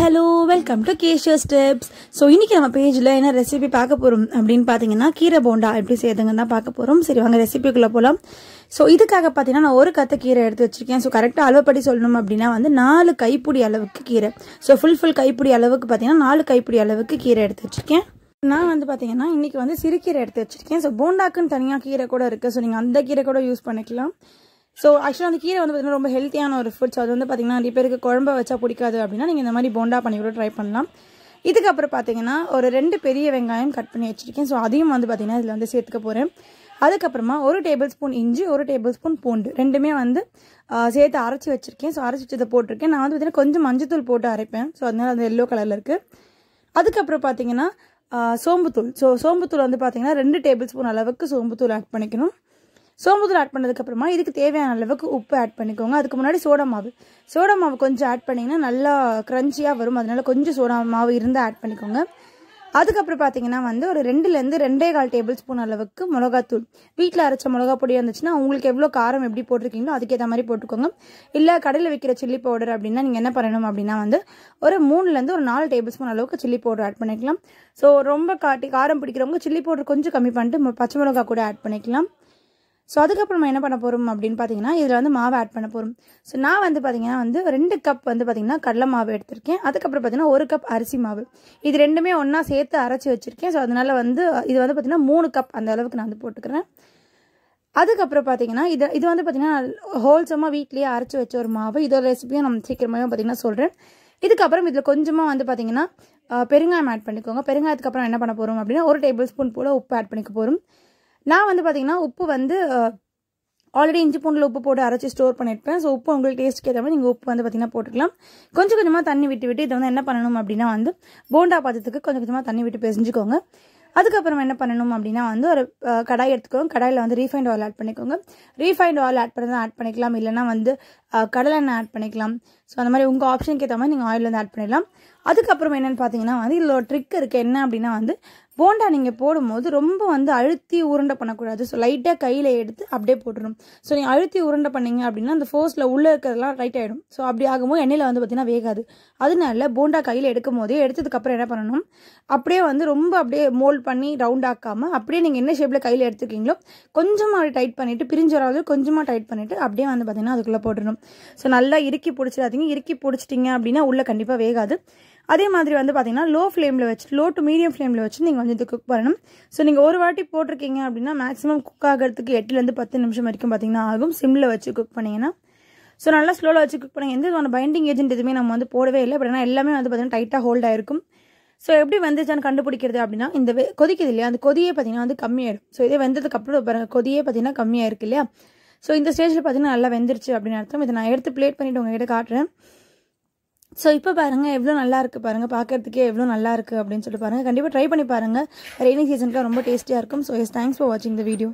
hello welcome to cashier steps so இன்றைக்கி நம்ம பேஜில் என்ன ரெசிபி பார்க்க போகிறோம் அப்படின்னு பார்த்தீங்கன்னா கீரை போண்டா எப்படி செய்யுதுங்க தான் பார்க்க போகிறோம் சரி வாங்க ரெசிபிக்குள்ளே போகலாம் ஸோ இதுக்காக பார்த்தீங்கன்னா நான் ஒரு கத்தை கீரை எடுத்து வச்சிருக்கேன் ஸோ கரெக்டாக அளவுப்படி சொல்லணும் அப்படின்னா வந்து நாலு கைப்பிடி அளவுக்கு கீரை ஸோ ஃபுல் ஃபுல் கைப்பிடி அளவுக்கு பார்த்தீங்கன்னா நாலு கைப்பிடி அளவுக்கு கீரை எடுத்து வச்சிருக்கேன் நான் வந்து பார்த்தீங்கன்னா இன்றைக்கி வந்து சிறுகீரை எடுத்து வச்சிருக்கேன் ஸோ போண்டாக்குன்னு தனியாக கீரை கூட இருக்குது ஸோ நீங்கள் அந்த கீரை கூட யூஸ் பண்ணிக்கலாம் ஸோ ஆக்சுவலாக அந்த கீரை வந்து பார்த்திங்கன்னா ரொம்ப ஹெல்த்தியான ஒரு ஃபுட்ஸ் அது வந்து பார்த்திங்கன்னா நிறைய பேருக்கு குழம்ப வச்சா பிடிக்காது அப்படின்னா நீங்கள் இந்த மாதிரி போண்டா பண்ணி கூட ட்ரை பண்ணலாம் இதுக்கப்புறம் பார்த்திங்கன்னா ஒரு ரெண்டு பெரிய வெங்காயம் கட் பண்ணி வச்சுருக்கேன் ஸோ அதையும் வந்து பார்த்திங்கன்னா இதில் வந்து சேர்த்துக்க போகிறேன் அதுக்கப்புறமா ஒரு டேபிள் ஸ்பூன் இஞ்சி ஒரு டேபிள் ஸ்பூன் பூண்டு ரெண்டுமே வந்து சேர்த்து அரைச்சி வச்சுருக்கேன் ஸோ அரைச்சி வச்சதை போட்டிருக்கேன் நான் வந்து பார்த்திங்கன்னா கொஞ்சம் மஞ்சத்தூள் போட்டு அரைப்பேன் ஸோ அதனால் அது எல்லோ கலரில் இருக்குது அதுக்கப்புறம் பார்த்திங்கன்னா சோம்புத்தூள் ஸோ சோம்புத்தூள் வந்து பார்த்திங்கன்னா ரெண்டு டேபிள் ஸ்பூன் அளவுக்கு சோம்புத்தூள் ஆட் பண்ணிக்கணும் சோம்புதல் ஆட் பண்ணதுக்கப்புறமா இதுக்கு தேவையான அளவுக்கு உப்பு ஆட் பண்ணிக்கோங்க அதுக்கு முன்னாடி சோடா மாவு சோடா மாவு கொஞ்சம் ஆட் பண்ணிங்கன்னா நல்லா க்ரன்ச்சியாக வரும் அதனால் கொஞ்சம் சோடா மாவு இருந்து ஆட் பண்ணிக்கோங்க அதுக்கப்புறம் பார்த்தீங்கன்னா வந்து ஒரு ரெண்டுலேருந்து ரெண்டே கால் டேபிள் ஸ்பூன் அளவுக்கு மிளகாத்தூள் வீட்டில் அரைச்ச மிளகா பொடி இருந்துச்சுன்னா உங்களுக்கு எவ்வளோ காரம் எப்படி போட்டிருக்கீங்களோ அதுக்கேற்ற மாதிரி போட்டுக்கோங்க இல்லை கடையில் வைக்கிற சில்லி பவுடர் அப்படின்னா நீங்கள் என்ன பண்ணணும் அப்படின்னா வந்து ஒரு மூணுலேருந்து ஒரு நாலு டேபிள் ஸ்பூன் அளவுக்கு சில்லி பவுடர் ஆட் பண்ணிக்கலாம் ஸோ ரொம்ப காட்டி காரம் பிடிக்கிறவங்க சில்லி பவுடர் கொஞ்சம் கம்மி பண்ணிட்டு பச்சை மிளகா கூட ஆட் பண்ணிக்கலாம் ஸோ அதுக்கப்புறம் நம்ம என்ன பண்ண போகிறோம் அப்படின்னு பார்த்தீங்கன்னா இதில் வந்து மாவு ஆட் பண்ண போகிறோம் ஸோ நான் வந்து பார்த்தீங்கன்னா வந்து ரெண்டு கப் வந்து பார்த்திங்கன்னா கடலை மாவு எடுத்திருக்கேன் அதுக்கப்புறம் பார்த்தீங்கன்னா ஒரு கப் அரிசி மாவு இது ரெண்டுமே ஒன்றா சேர்த்து அரைச்சி வச்சுருக்கேன் ஸோ அதனால் வந்து இது வந்து பார்த்திங்கன்னா மூணு கப் அந்த அளவுக்கு நான் வந்து போட்டுக்கிறேன் அதுக்கப்புறம் பார்த்தீங்கன்னா இது இது வந்து பார்த்திங்கன்னா ஹோல்சமாக வீட்லேயே அரைச்சி வச்ச ஒரு மாவு இதோட ரெசிபியும் நம்ம சீக்கிரமாக பார்த்திங்கன்னா சொல்கிறேன் இதுக்கப்புறம் இதில் கொஞ்சமாக வந்து பார்த்திங்கன்னா பெருங்காயம் ஆட் பண்ணிக்கோங்க பெருங்காயத்துக்கு அப்புறம் என்ன பண்ண போகிறோம் அப்படின்னா ஒரு டேபிள் ஸ்பூன் போல் உப்பு ஆட் பண்ணிக்க போகிறோம் நான் வந்து பார்த்திங்கன்னா உப்பு வந்து ஆல்ரெடி இஞ்சி பூண்டில் உப்பு போட்டு அரைச்சி ஸ்டோர் பண்ணியிருப்பேன் ஸோ உப்பு உங்களுக்கு டேஸ்ட் ஏற்ற மாதிரி நீங்கள் உப்பு வந்து பார்த்திங்கன்னா போட்டுக்கலாம் கொஞ்சம் கொஞ்சமாக தண்ணி விட்டு விட்டு இதை வந்து என்ன பண்ணணும் அப்படின்னா வந்து போண்டா பாத்திரத்துக்கு கொஞ்சம் கொஞ்சமாக தண்ணி விட்டு பெஞ்சிக்கோங்க அதுக்கப்புறம் என்ன பண்ணணும் அப்படின்னா வந்து ஒரு கடாய் எடுத்துக்கோங்க கடாயில் வந்து ரீஃபைண்ட் ஆயில் ஆட் பண்ணிக்கோங்க ரீஃபைண்ட் ஆயில் ஆட் பண்ணி ஆட் பண்ணிக்கலாம் இல்லைனா வந்து கடலெண்ணெய் ஆட் பண்ணிக்கலாம் ஸோ அந்த மாதிரி உங்கள் ஆப்ஷனுக்கு ஏற்ற மாதிரி நீங்கள் ஆயில் வந்து ஆட் பண்ணிடலாம் அதுக்கப்புறம் என்னென்னு பார்த்தீங்கன்னா வந்து இதில் ஒரு ட்ரிக் இருக்குது என்ன அப்படின்னா வந்து போண்டா நீங்கள் போடும்போது ரொம்ப வந்து அழுத்தி உருண்டை பண்ணக்கூடாது ஸோ லைட்டாக கையில் எடுத்து அப்படியே போட்டுரும் ஸோ நீங்கள் அழுத்தி உருண்டை பண்ணீங்க அப்படின்னா அந்த ஃபோர்ஸில் உள்ளே இருக்கிறதெல்லாம் ரைட் ஆகிடும் ஸோ அப்படி ஆகும்போது எண்ணெயில் வந்து பார்த்தீங்கன்னா வேகாது அதனால போண்டா கையில் எடுக்கும் போதே எடுத்ததுக்கப்புறம் என்ன பண்ணணும் அப்படியே வந்து ரொம்ப அப்படியே மோல்ட் பண்ணி ரவுண்ட் ஆக்காமல் அப்படியே நீங்கள் என்ன ஷேப்பில் கையில் எடுத்துருக்கீங்களோ கொஞ்சமாக அப்படி டைட் பண்ணிவிட்டு பிரிஞ்சு வராது கொஞ்சமாக டைட் பண்ணிவிட்டு அப்படியே வந்து பார்த்திங்கன்னா அதுக்குள்ளே போட்டுடணும் ஸோ நல்லா இறுக்கி பிடிச்சிடாதீங்க வச்சுட்டிங்க இறுக்கி பிடிச்சிட்டிங்க அப்படின்னா உள்ளே கண்டிப்பாக வேகாது அதே மாதிரி வந்து பார்த்தீங்கன்னா லோ ஃப்ளேமில் வச்சு லோ டு மீடியம் ஃப்ளேமில் வச்சு நீங்கள் வந்து இது குக் பண்ணணும் ஸோ நீங்கள் ஒரு வாட்டி போட்டிருக்கீங்க அப்படின்னா மேக்ஸிமம் குக் ஆகிறதுக்கு எட்டுலேருந்து பத்து நிமிஷம் வரைக்கும் பார்த்தீங்கன்னா ஆகும் சிம்மில் வச்சு குக் பண்ணிங்கன்னா ஸோ நல்லா ஸ்லோவில் வச்சு குக் பண்ணுங்கள் எந்த விதமான பைண்டிங் ஏஜென்ட் எதுவுமே நம்ம வந்து போடவே இல்லை பட் ஆனால் எல்லாமே வந்து பார்த்தீங்கன்னா டைட்டாக ஹோல்ட் ஆயிருக்கும் ஸோ எப்படி வந்துச்சான்னு கண்டுபிடிக்கிறது அப்படின்னா இந்த கொதிக்குது இல்லையா அந்த கொதியே பார்த்தீங்கன்னா வந்து கம்மியாயிடும் ஸோ இதே வந்ததுக்கு அப்புறம் பாருங்கள் கொதியே பார்த்தீங்கன்னா கம்மியாக இருக்கு இல்லையா ஸோ இந்த ஸ்டேஜில் பார்த்தீங்கன்னா நல்லா வெந்துருச்சு அப்படின்னு அர்த்தம் இதை நான் எடுத்து பிளேட் பண்ணிவிட்டு உங்ககிட்ட காட்டுறேன் ஸோ இப்போ பாருங்கள் எவ்வளோ நல்லா இருக்குது பாருங்கள் பார்க்குறதுக்கே எவ்வளோ நல்லா இருக்குது அப்படின்னு சொல்லிட்டு பாருங்கள் கண்டிப்பாக ட்ரை பண்ணி பாருங்கள் ரெய்னிங் சீசனுக்கு ரொம்ப டேஸ்ட்டியாக இருக்கும் ஸோ எஸ் தேங்க்ஸ் ஃபார் வாட்சிங் த வீடியோ